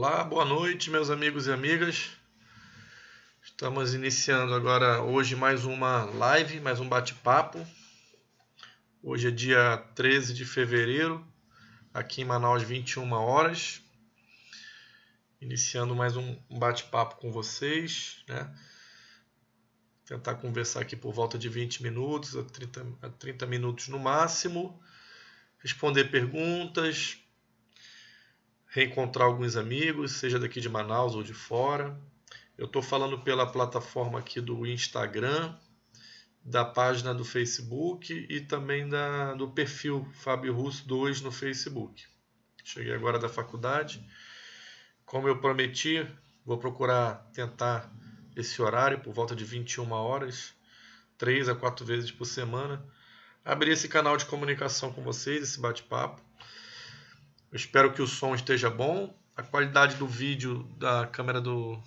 Olá, boa noite, meus amigos e amigas. Estamos iniciando agora hoje mais uma live, mais um bate-papo. Hoje é dia 13 de fevereiro, aqui em Manaus, 21 horas. Iniciando mais um bate-papo com vocês, né? Tentar conversar aqui por volta de 20 minutos a 30, a 30 minutos no máximo. Responder perguntas, reencontrar alguns amigos, seja daqui de Manaus ou de fora. Eu estou falando pela plataforma aqui do Instagram, da página do Facebook e também da, do perfil Fábio Russo 2 no Facebook. Cheguei agora da faculdade. Como eu prometi, vou procurar tentar esse horário por volta de 21 horas, três a quatro vezes por semana. Abrir esse canal de comunicação com vocês, esse bate-papo eu espero que o som esteja bom. A qualidade do vídeo da câmera do,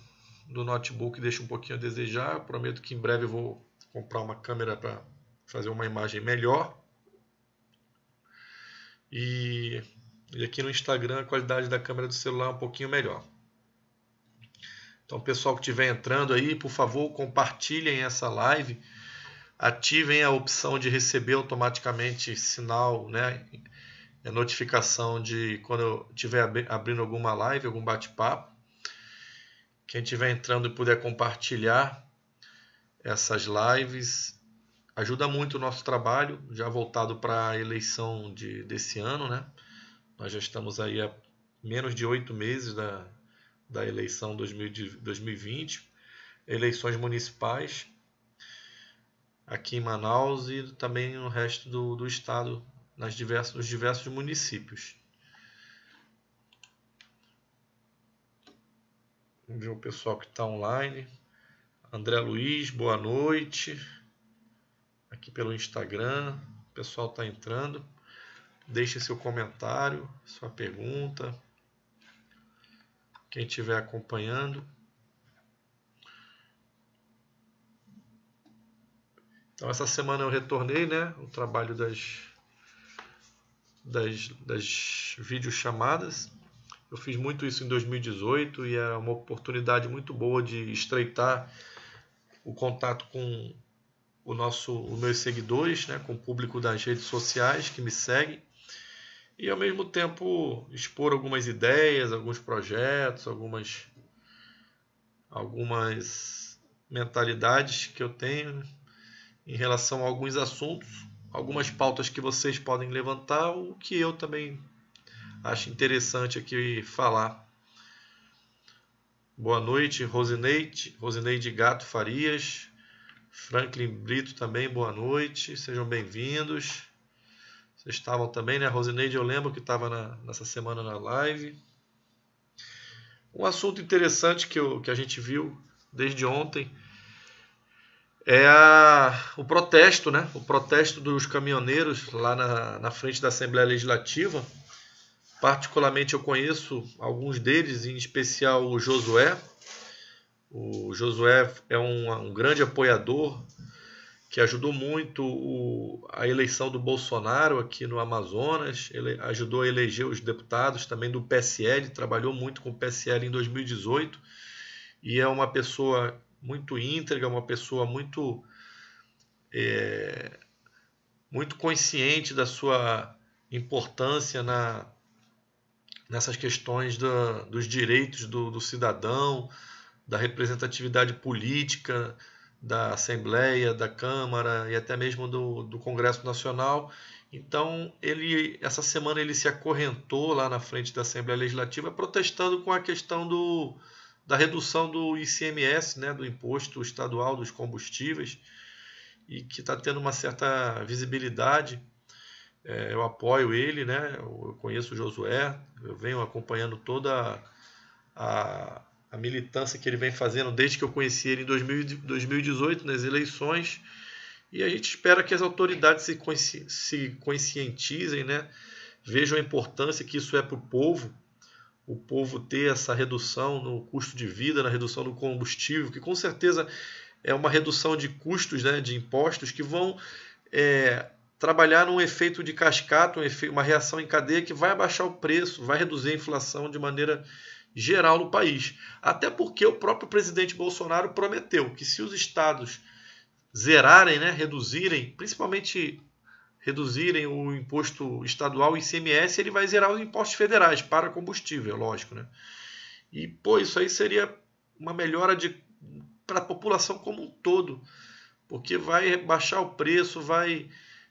do notebook deixa um pouquinho a desejar. Eu prometo que em breve eu vou comprar uma câmera para fazer uma imagem melhor. E, e aqui no Instagram a qualidade da câmera do celular é um pouquinho melhor. Então, pessoal que estiver entrando aí, por favor, compartilhem essa live, ativem a opção de receber automaticamente sinal, né, é notificação de quando eu estiver abrindo alguma live, algum bate-papo. Quem estiver entrando e puder compartilhar essas lives, ajuda muito o nosso trabalho, já voltado para a eleição de, desse ano, né? Nós já estamos aí há menos de oito meses da, da eleição 2020, eleições municipais aqui em Manaus e também no resto do, do estado nas diversos, nos diversos municípios. Vamos ver o pessoal que está online. André Luiz, boa noite. Aqui pelo Instagram, o pessoal está entrando. Deixe seu comentário, sua pergunta. Quem estiver acompanhando. Então essa semana eu retornei, né? O trabalho das das, das videochamadas. Eu fiz muito isso em 2018 e é uma oportunidade muito boa de estreitar o contato com o nosso, os meus seguidores, né, com o público das redes sociais que me seguem e ao mesmo tempo expor algumas ideias, alguns projetos, algumas algumas mentalidades que eu tenho em relação a alguns assuntos algumas pautas que vocês podem levantar, o que eu também acho interessante aqui falar. Boa noite, Rosineide, Rosineide Gato Farias, Franklin Brito também, boa noite, sejam bem-vindos. Vocês estavam também, né? Rosineide, eu lembro que estava nessa semana na live. Um assunto interessante que, eu, que a gente viu desde ontem é a, o protesto, né? O protesto dos caminhoneiros lá na, na frente da Assembleia Legislativa. Particularmente eu conheço alguns deles, em especial o Josué. O Josué é um, um grande apoiador que ajudou muito o, a eleição do Bolsonaro aqui no Amazonas, ele ajudou a eleger os deputados também do PSL, trabalhou muito com o PSL em 2018 e é uma pessoa muito íntegra, uma pessoa muito é, muito consciente da sua importância na, nessas questões da, dos direitos do, do, cidadão, da representatividade política da Assembleia, da Câmara e até mesmo do, do Congresso Nacional. Então, ele essa semana ele se acorrentou lá na frente da Assembleia Legislativa protestando com a questão do, da redução do ICMS, né, do Imposto Estadual dos Combustíveis, e que está tendo uma certa visibilidade. É, eu apoio ele, né, eu conheço o Josué, eu venho acompanhando toda a, a militância que ele vem fazendo desde que eu conheci ele em 2000, 2018, nas eleições. E a gente espera que as autoridades se, consci, se conscientizem, né? vejam a importância que isso é para o povo o povo ter essa redução no custo de vida, na redução do combustível, que com certeza é uma redução de custos, né, de impostos, que vão é, trabalhar num efeito de cascata, um efeito, uma reação em cadeia que vai abaixar o preço, vai reduzir a inflação de maneira geral no país. Até porque o próprio presidente Bolsonaro prometeu que se os estados zerarem, né, reduzirem, principalmente reduzirem o imposto estadual ICMS, ele vai zerar os impostos federais para combustível, é lógico, né? E pô, isso aí seria uma melhora para a população como um todo, porque vai baixar o preço, vai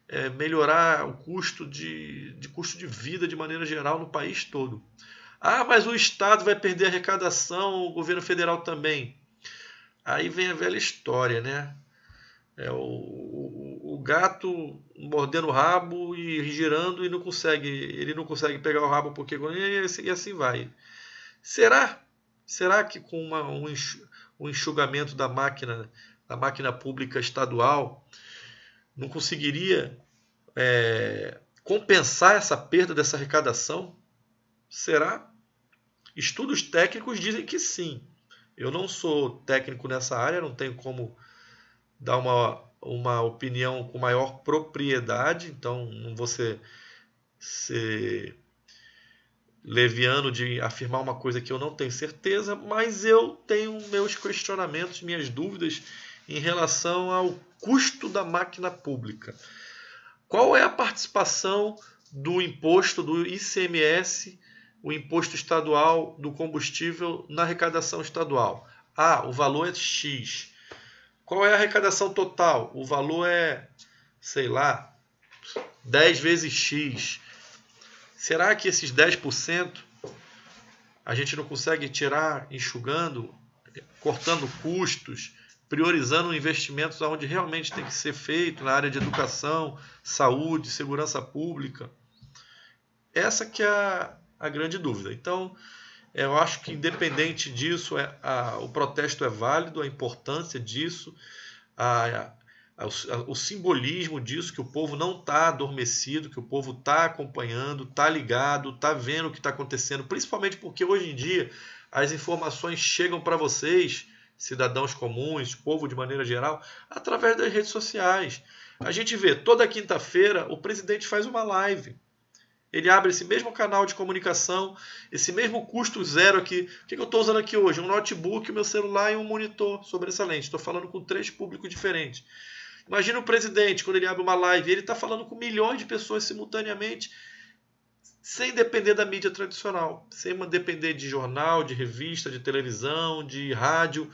é, melhorar o custo de, de custo de vida de maneira geral no país todo. Ah, mas o Estado vai perder a arrecadação, o governo federal também. Aí vem a velha história, né? É, o, gato mordendo o rabo e girando e não consegue, ele não consegue pegar o rabo porque e assim vai. Será? Será que com uma, um enxugamento da máquina, da máquina pública estadual, não conseguiria é, compensar essa perda dessa arrecadação? Será? Estudos técnicos dizem que sim. Eu não sou técnico nessa área, não tenho como dar uma uma opinião com maior propriedade, então não vou ser, ser leviano de afirmar uma coisa que eu não tenho certeza, mas eu tenho meus questionamentos, minhas dúvidas em relação ao custo da máquina pública. Qual é a participação do imposto do ICMS, o imposto estadual do combustível na arrecadação estadual? Ah, o valor é X. Qual é a arrecadação total? O valor é, sei lá, 10 vezes X. Será que esses 10% a gente não consegue tirar enxugando, cortando custos, priorizando investimentos onde realmente tem que ser feito, na área de educação, saúde, segurança pública? Essa que é a, a grande dúvida. Então, eu acho que, independente disso, é, a, o protesto é válido, a importância disso, a, a, o, o, simbolismo disso, que o povo não está adormecido, que o povo está acompanhando, está ligado, está vendo o que está acontecendo, principalmente porque hoje em dia as informações chegam para vocês, cidadãos comuns, povo de maneira geral, através das redes sociais. A gente vê toda quinta-feira o presidente faz uma live ele abre esse mesmo canal de comunicação, esse mesmo custo zero aqui. O que, eu estou usando aqui hoje? Um notebook, meu celular e um monitor sobressalente. Estou falando com três públicos diferentes. Imagina o presidente, quando ele abre uma live, ele está falando com milhões de pessoas simultaneamente, sem depender da mídia tradicional, sem depender de jornal, de revista, de televisão, de rádio.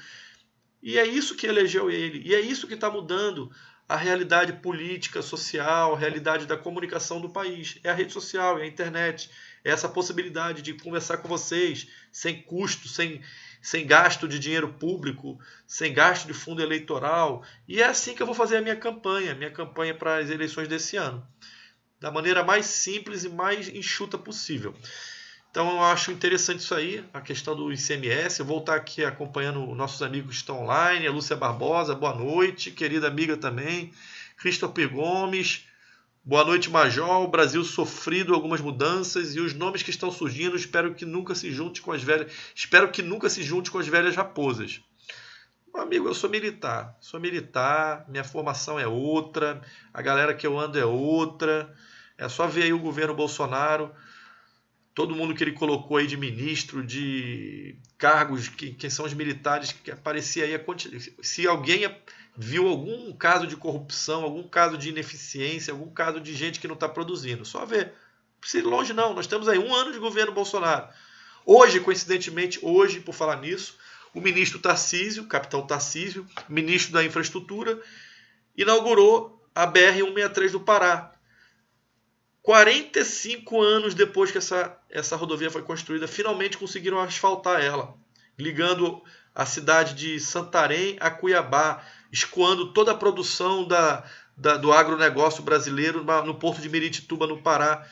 E é isso que elegeu ele, e é isso que está mudando a realidade política, social, a realidade da comunicação do país. É a rede social, é a internet, é essa possibilidade de conversar com vocês sem custo, sem, sem gasto de dinheiro público, sem gasto de fundo eleitoral. E é assim que eu vou fazer a minha campanha, minha campanha para as eleições desse ano. Da maneira mais simples e mais enxuta possível. Então eu acho interessante isso aí, a questão do ICMS. Eu vou estar aqui acompanhando nossos amigos que estão online, a Lúcia Barbosa, boa noite, querida amiga também. Christopher Gomes, boa noite, Major. O Brasil sofrido algumas mudanças e os nomes que estão surgindo, espero que nunca se junte com as velhas. Espero que nunca se junte com as velhas raposas. Amigo, eu sou militar, sou militar, minha formação é outra, a galera que eu ando é outra. É só ver aí o governo Bolsonaro todo mundo que ele colocou aí de ministro, de cargos, que, que são os militares que aparecia aí. Se alguém viu algum caso de corrupção, algum caso de ineficiência, algum caso de gente que não está produzindo, só ver. Não precisa ir longe, não. Nós temos aí um ano de governo Bolsonaro. Hoje, coincidentemente, hoje, por falar nisso, o ministro Tarcísio, capitão Tarcísio, ministro da Infraestrutura, inaugurou a BR-163 do Pará, 45 anos depois que essa, essa rodovia foi construída, finalmente conseguiram asfaltar ela, ligando a cidade de Santarém a Cuiabá, escoando toda a produção da, da, do agronegócio brasileiro no porto de Meritituba, no Pará.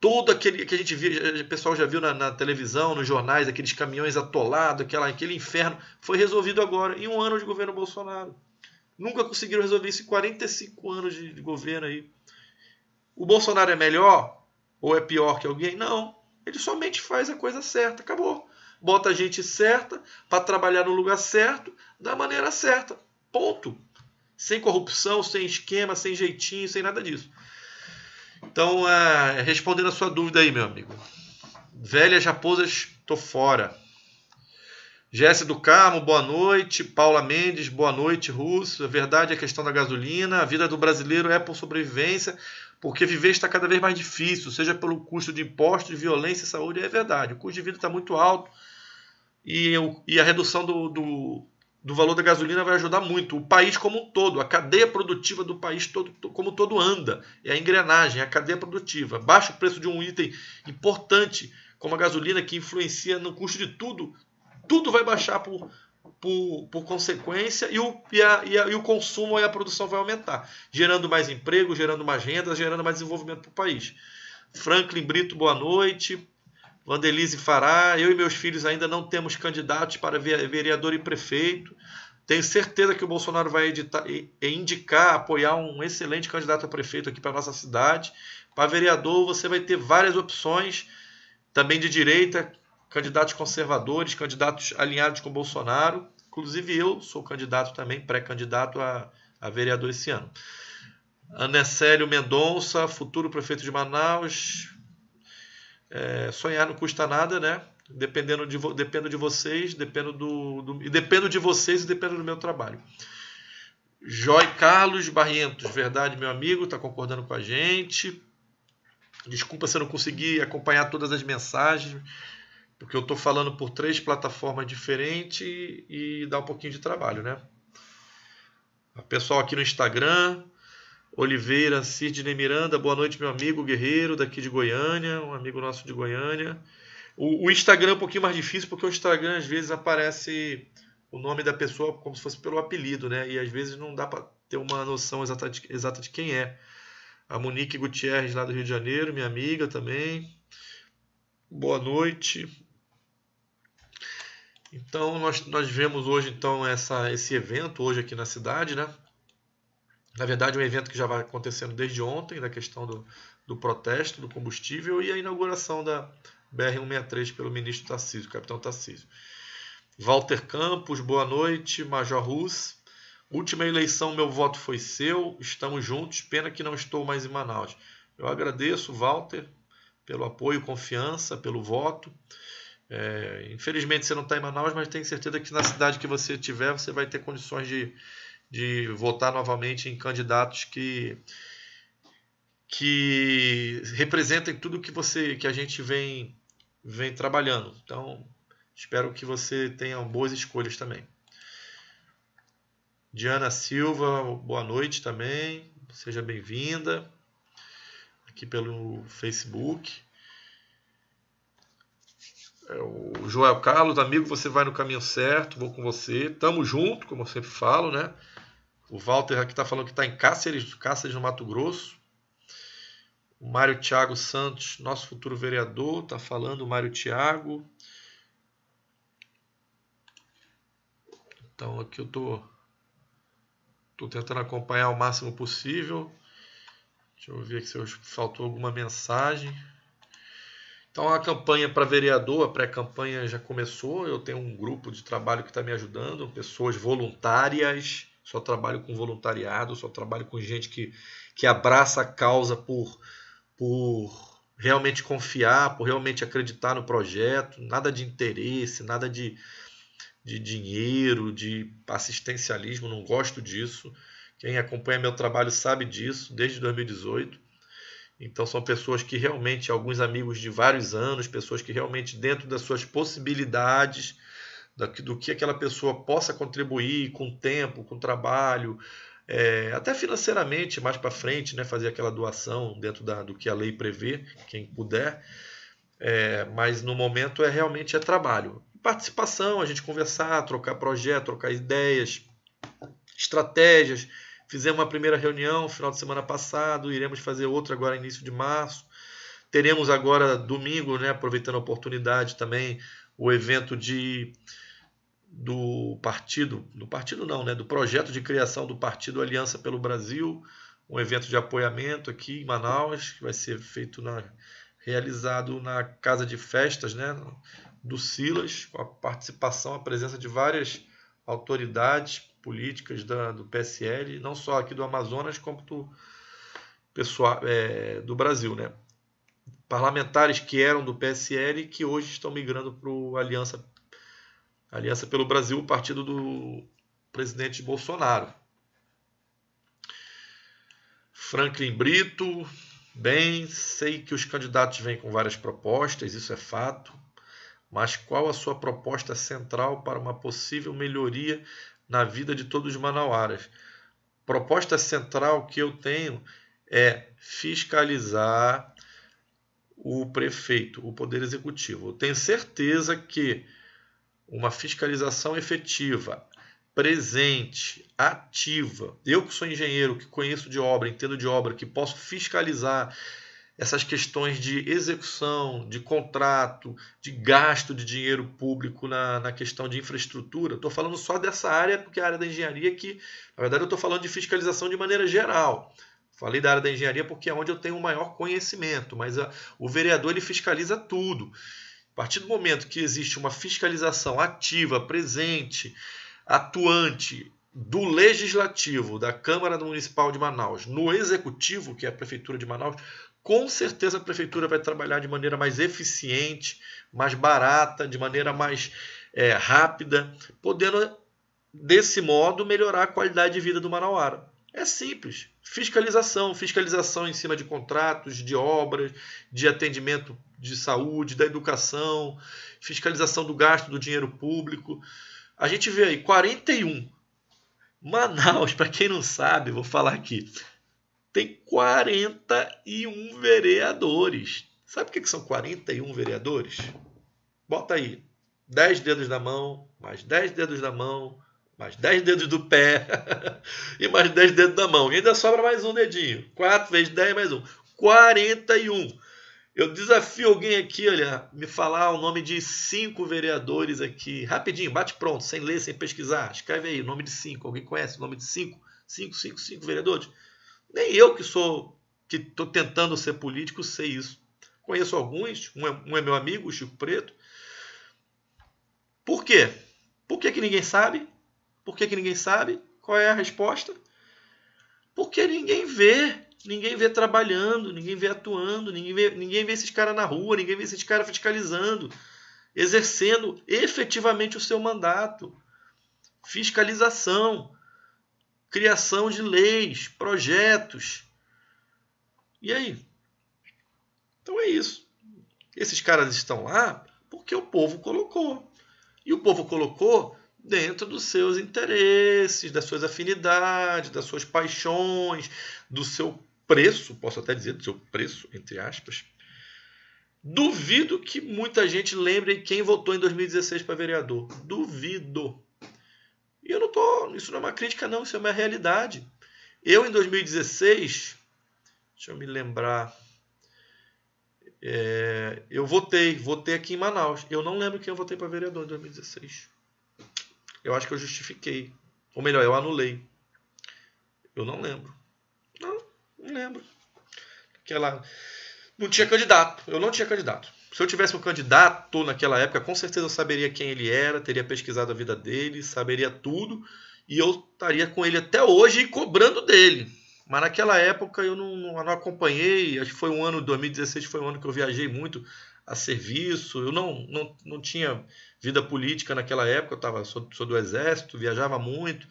Todo aquele que a gente viu, o pessoal já viu na, na televisão, nos jornais, aqueles caminhões atolados, aquela, aquele inferno, foi resolvido agora, em um ano de governo Bolsonaro. Nunca conseguiram resolver isso em 45 anos de, de governo aí. O Bolsonaro é melhor ou é pior que alguém? Não. Ele somente faz a coisa certa. Acabou. Bota a gente certa para trabalhar no lugar certo, da maneira certa. Ponto. Sem corrupção, sem esquema, sem jeitinho, sem nada disso. Então, é, respondendo a sua dúvida aí, meu amigo. Velhas raposas, tô fora. Jéssica do Carmo, boa noite. Paula Mendes, boa noite, Russo. A verdade é a questão da gasolina. A vida do brasileiro é por sobrevivência porque viver está cada vez mais difícil, seja pelo custo de impostos, violência, saúde, é verdade. O custo de vida está muito alto e, e a redução do, do, do, valor da gasolina vai ajudar muito. O país como um todo, a cadeia produtiva do país todo, como todo anda, é a engrenagem, é a cadeia produtiva. Baixa o preço de um item importante como a gasolina que influencia no custo de tudo, tudo vai baixar por, por, por consequência, e o, e, a, e, a, e o consumo e a produção vai aumentar, gerando mais emprego, gerando mais renda, gerando mais desenvolvimento para o país. Franklin Brito, boa noite. Vandelise Fará, eu e meus filhos ainda não temos candidatos para vereador e prefeito. Tenho certeza que o Bolsonaro vai editar, e, e indicar, apoiar um excelente candidato a prefeito aqui para nossa cidade. Para vereador, você vai ter várias opções, também de direita, candidatos conservadores, candidatos alinhados com Bolsonaro. Inclusive eu sou candidato também, pré-candidato a, a vereador esse ano. Anessélio Mendonça, futuro prefeito de Manaus. É, sonhar não custa nada, né? Dependendo de, dependo de vocês, dependo do, do, e dependo de vocês e dependo do meu trabalho. Joy Carlos Barrientos, verdade, meu amigo, está concordando com a gente. Desculpa se eu não consegui acompanhar todas as mensagens porque eu estou falando por três plataformas diferentes e dá um pouquinho de trabalho, né? A pessoal aqui no Instagram, Oliveira, Sidney Miranda, boa noite, meu amigo guerreiro daqui de Goiânia, um amigo nosso de Goiânia. O, o, Instagram é um pouquinho mais difícil, porque o Instagram às vezes aparece o nome da pessoa como se fosse pelo apelido, né? E às vezes não dá para ter uma noção exata de, exata de quem é. A Monique Gutierrez, lá do Rio de Janeiro, minha amiga também. Boa noite. Então nós, nós vemos hoje então essa, esse evento hoje aqui na cidade, né? Na verdade, é um evento que já vai acontecendo desde ontem, da questão do, do protesto do combustível e a inauguração da BR-163 pelo ministro Tarcísio, capitão Tarcísio. Walter Campos, boa noite. Major Rus última eleição meu voto foi seu, estamos juntos, pena que não estou mais em Manaus. Eu agradeço, Walter, pelo apoio, confiança, pelo voto. É, infelizmente você não está em Manaus, mas tenho certeza que na cidade que você tiver, você vai ter condições de, de votar novamente em candidatos que, que representem tudo que você que a gente vem, vem trabalhando. Então, espero que você tenha boas escolhas também. Diana Silva, boa noite também. Seja bem-vinda aqui pelo Facebook. É, o Joel Carlos, amigo, você vai no caminho certo, vou com você, tamo junto, como eu sempre falo, né? O Walter aqui tá falando que tá em Cáceres, Cáceres no Mato Grosso. O Mário Thiago Santos, nosso futuro vereador, tá falando, o Mário Thiago. Então aqui eu tô, tô tentando acompanhar o máximo possível. Deixa eu ver se faltou alguma mensagem. Então a campanha para vereador, a pré-campanha já começou. Eu tenho um grupo de trabalho que está me ajudando, pessoas voluntárias. Só trabalho com voluntariado, só trabalho com gente que, que abraça a causa por, por realmente confiar, por realmente acreditar no projeto. Nada de interesse, nada de, de dinheiro, de assistencialismo, não gosto disso. Quem acompanha meu trabalho sabe disso desde 2018 então são pessoas que realmente, alguns amigos de vários anos, pessoas que realmente dentro das suas possibilidades, do que aquela pessoa possa contribuir com tempo, com trabalho, é, até financeiramente mais para frente, né, fazer aquela doação dentro da, do que a lei prevê, quem puder. É, mas no momento é realmente é trabalho. Participação, a gente conversar, trocar projeto, trocar ideias, estratégias, Fizemos uma primeira reunião final de semana passado, iremos fazer outra agora início de março. Teremos agora domingo, né, aproveitando a oportunidade também, o evento de do partido, do partido não, né, do projeto de criação do partido Aliança pelo Brasil, um evento de apoiamento aqui em Manaus, que vai ser feito na realizado na casa de festas, né, do Silas, com a participação, a presença de várias autoridades, políticas da, do PSL, não só aqui do Amazonas, como do, pessoal, é, do Brasil. Né? Parlamentares que eram do PSL que hoje estão migrando para o Aliança, Aliança pelo Brasil, o partido do presidente Bolsonaro. Franklin Brito, bem, sei que os candidatos vêm com várias propostas, isso é fato, mas qual a sua proposta central para uma possível melhoria na vida de todos os manauaras. Proposta central que eu tenho é fiscalizar o prefeito, o poder executivo. Eu tenho certeza que uma fiscalização efetiva, presente, ativa. Eu que sou engenheiro, que conheço de obra, entendo de obra, que posso fiscalizar, essas questões de execução, de contrato, de gasto de dinheiro público na, na questão de infraestrutura. Estou falando só dessa área, porque é a área da engenharia que, na verdade, eu estou falando de fiscalização de maneira geral. Falei da área da engenharia porque é onde eu tenho o maior conhecimento, mas a, ah, o vereador ele fiscaliza tudo. A partir do momento que existe uma fiscalização ativa, presente, atuante do legislativo da Câmara Municipal de Manaus no executivo, que é a prefeitura de Manaus, com certeza a prefeitura vai trabalhar de maneira mais eficiente, mais barata, de maneira mais é, rápida, podendo desse modo melhorar a qualidade de vida do Manauara. É simples. Fiscalização, fiscalização em cima de contratos, de obras, de atendimento de saúde, da educação, fiscalização do gasto do dinheiro público. A gente vê aí 41. Manaus, para quem não sabe, vou falar aqui tem 41 vereadores. Sabe o que são 41 vereadores? Bota aí. 10 dedos na mão, mais 10 dedos na mão, mais 10 dedos do pé e mais 10 dedos da mão. E ainda sobra mais um dedinho. 4 vezes 10 mais um. 41. Eu desafio alguém aqui, olha, me falar o nome de cinco vereadores aqui. Rapidinho, bate pronto, sem ler, sem pesquisar. Escreve aí o nome de cinco. Alguém conhece o nome de cinco? Cinco, cinco, cinco vereadores? Nem eu que sou que estou tentando ser político sei isso. Conheço alguns, um é, um é meu amigo, o Chico Preto. Por quê? Por que, que ninguém sabe? Por que, que ninguém sabe? Qual é a resposta? Porque ninguém vê, ninguém vê trabalhando, ninguém vê atuando, ninguém vê, ninguém vê esses caras na rua, ninguém vê esses caras fiscalizando, exercendo efetivamente o seu mandato. Fiscalização criação de leis, projetos. E aí? Então é isso. Esses caras estão lá porque o povo colocou. E o povo colocou dentro dos seus interesses, das suas afinidades, das suas paixões, do seu preço, posso até dizer, do seu preço, entre aspas. Duvido que muita gente lembre quem votou em 2016 para vereador. Duvido. E eu não tô, isso não é uma crítica não, isso é uma realidade. Eu em 2016, deixa eu me lembrar, é, eu votei, votei aqui em Manaus. Eu não lembro quem eu votei para vereador em 2016. Eu acho que eu justifiquei, ou melhor, eu anulei. Eu não lembro. Não, não lembro. Aquela, não tinha candidato. Eu não tinha candidato. Se eu tivesse um candidato naquela época, com certeza eu saberia quem ele era, teria pesquisado a vida dele, saberia tudo, e eu estaria com ele até hoje e cobrando dele. Mas naquela época eu não, não, não acompanhei, acho que foi um ano, 2016 foi um ano que eu viajei muito a serviço, eu não, não, não tinha vida política naquela época, eu tava, sou, sou do exército, viajava muito.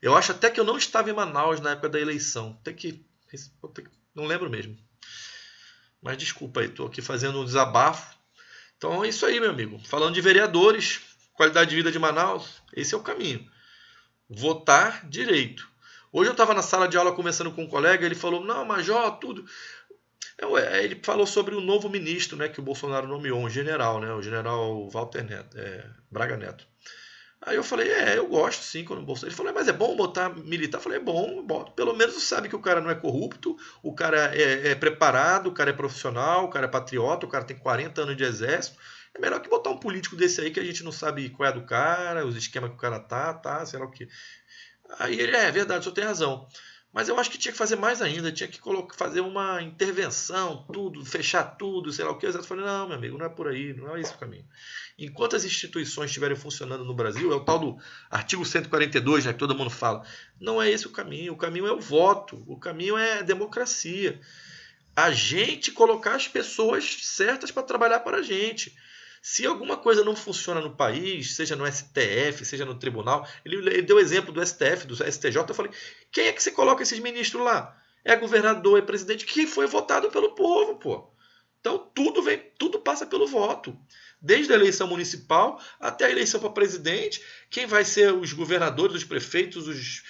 Eu acho até que eu não estava em Manaus na época da eleição, tem que, tem que não lembro mesmo. Mas desculpa aí, estou aqui fazendo um desabafo. Então é isso aí, meu amigo. Falando de vereadores, qualidade de vida de Manaus, esse é o caminho. Votar direito. Hoje eu estava na sala de aula conversando com um colega, ele falou, não, Major, tudo. É, ele falou sobre o novo ministro né, que o Bolsonaro nomeou, um general, né, o general Walter Neto, é, Braga Neto. Aí eu falei, é, eu gosto sim quando o Bolsonaro. Ele falou, é, mas é bom botar militar? Eu falei, é bom, bota pelo menos sabe que o cara não é corrupto, o cara é, é, preparado, o cara é profissional, o cara é patriota, o cara tem 40 anos de exército. É melhor que botar um político desse aí que a gente não sabe qual é do cara, os esquemas que o cara tá, tá, sei lá o quê. Aí ele, é, é verdade, o senhor tem razão. Mas eu acho que tinha que fazer mais ainda, tinha que colocar, fazer uma intervenção, tudo, fechar tudo, sei lá o que. O falei, não, meu amigo, não é por aí, não é esse o caminho. Enquanto as instituições estiverem funcionando no Brasil, é o tal do artigo 142, né, que todo mundo fala. Não é esse o caminho. O caminho é o voto, o caminho é a democracia. A gente colocar as pessoas certas para trabalhar para a gente. Se alguma coisa não funciona no país, seja no STF, seja no tribunal, ele, ele deu exemplo do STF, do STJ, eu falei: quem é que você coloca esses ministros lá? É governador, é presidente que foi votado pelo povo, pô. Então tudo vem, tudo passa pelo voto. Desde a eleição municipal até a eleição para presidente, quem vai ser os governadores, os prefeitos, os...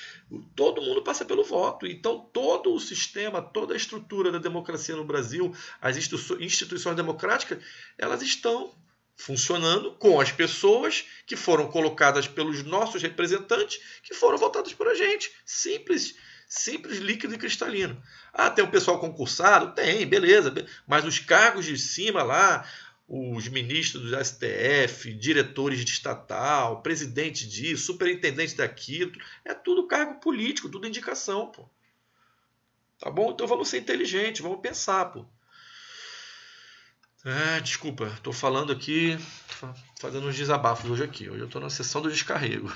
todo mundo passa pelo voto. Então todo o sistema, toda a estrutura da democracia no Brasil, as instituições democráticas, elas estão funcionando com as pessoas que foram colocadas pelos nossos representantes que foram votados por a gente. Simples, simples, líquido e cristalino. Ah, tem o pessoal concursado? Tem, beleza. Mas os cargos de cima lá, os ministros do STF, diretores de estatal, presidente disso, superintendente daquilo, é tudo cargo político, tudo indicação, pô. Tá bom? Então vamos ser inteligentes, vamos pensar, pô. É, desculpa, estou falando aqui, fazendo uns desabafos hoje aqui. Hoje eu estou na sessão do descarrego.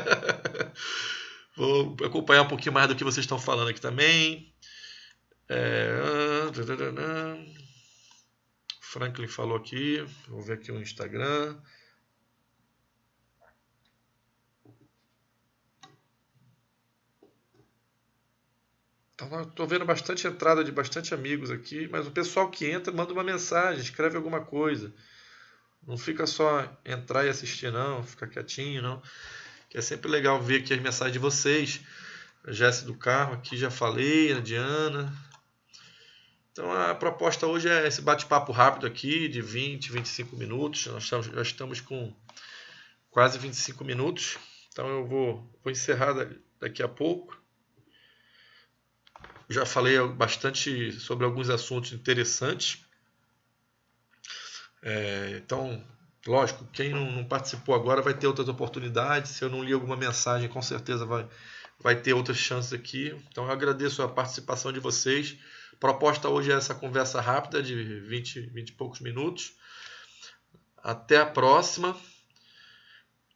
Vou acompanhar um pouquinho mais do que vocês estão falando aqui também. É... Franklin falou aqui. Vou ver aqui o Instagram. Então, estou vendo bastante entrada de bastante amigos aqui, mas o pessoal que entra manda uma mensagem, escreve alguma coisa. Não fica só entrar e assistir, não, fica quietinho, não. Que é sempre legal ver aqui as mensagens de vocês. A Jesse do carro aqui já falei, a Diana. Então a proposta hoje é esse bate-papo rápido aqui, de 20, 25 minutos. Nós estamos, já estamos com quase 25 minutos. Então eu vou, vou encerrar daqui a pouco já falei bastante sobre alguns assuntos interessantes. É, então, lógico, quem não, não, participou agora vai ter outras oportunidades. Se eu não li alguma mensagem, com certeza vai, vai ter outras chances aqui. Então, eu agradeço a participação de vocês. Proposta hoje é essa conversa rápida de 20, 20 e poucos minutos. Até a próxima.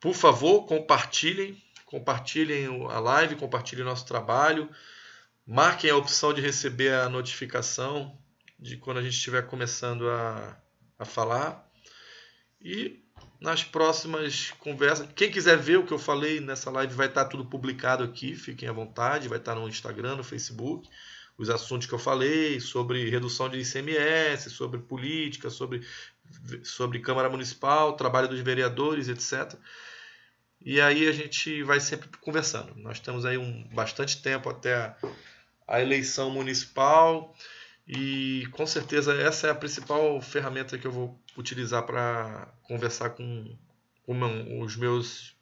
Por favor, compartilhem, compartilhem a live, compartilhem o nosso trabalho. Marquem a opção de receber a notificação de quando a gente estiver começando a, a falar. E nas próximas conversas, quem quiser ver o que eu falei nessa live vai estar tudo publicado aqui, fiquem à vontade, vai estar no Instagram, no Facebook, os assuntos que eu falei sobre redução de ICMS, sobre política, sobre, sobre Câmara Municipal, trabalho dos vereadores, etc. E aí a gente vai sempre conversando. Nós temos aí um bastante tempo até a eleição municipal e com certeza essa é a principal ferramenta que eu vou utilizar para conversar com, com os meus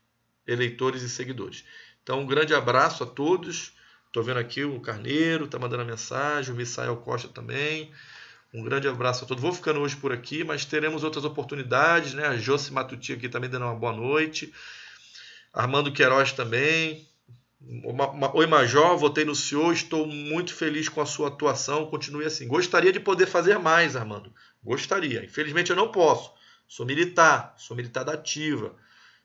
eleitores e seguidores. Então, um grande abraço a todos. Estou vendo aqui o Carneiro, está mandando a mensagem, o Misael Costa também. Um grande abraço a todos. Vou ficando hoje por aqui, mas teremos outras oportunidades, né? A Josi Matuti aqui também dando uma boa noite. Armando Queiroz também. Oi Major, votei no senhor, estou muito feliz com a sua atuação, continue assim. Gostaria de poder fazer mais, Armando. Gostaria. Infelizmente eu não posso. Sou militar, sou militar da ativa.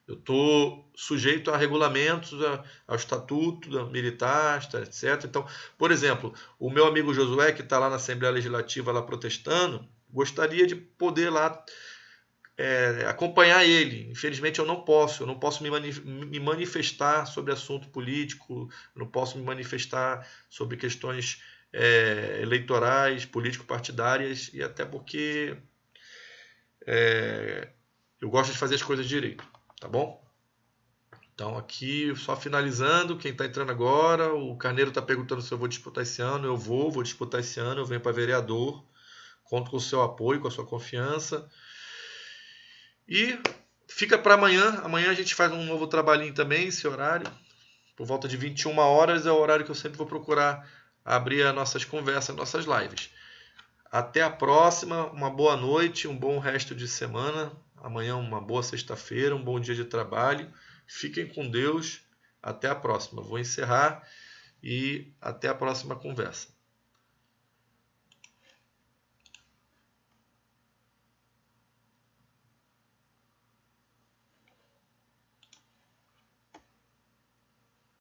Eu estou sujeito a regulamentos, ao estatuto militar, etc. Então, por exemplo, o meu amigo Josué, que está lá na Assembleia Legislativa lá protestando, gostaria de poder lá é, acompanhar ele. Infelizmente eu não posso, eu não posso me, manif me manifestar sobre assunto político, não posso me manifestar sobre questões é, eleitorais, político-partidárias, e até porque é, eu gosto de fazer as coisas direito, tá bom? Então aqui, só finalizando, quem está entrando agora, o Carneiro está perguntando se eu vou disputar esse ano, eu vou, vou disputar esse ano, eu venho para vereador, conto com o seu apoio, com a sua confiança, e fica para amanhã. Amanhã a gente faz um novo trabalhinho também, esse horário. Por volta de 21 horas é o horário que eu sempre vou procurar abrir as nossas conversas, nossas lives. Até a próxima, uma boa noite, um bom resto de semana. Amanhã uma boa sexta-feira, um bom dia de trabalho. Fiquem com Deus. Até a próxima. Vou encerrar e até a próxima conversa.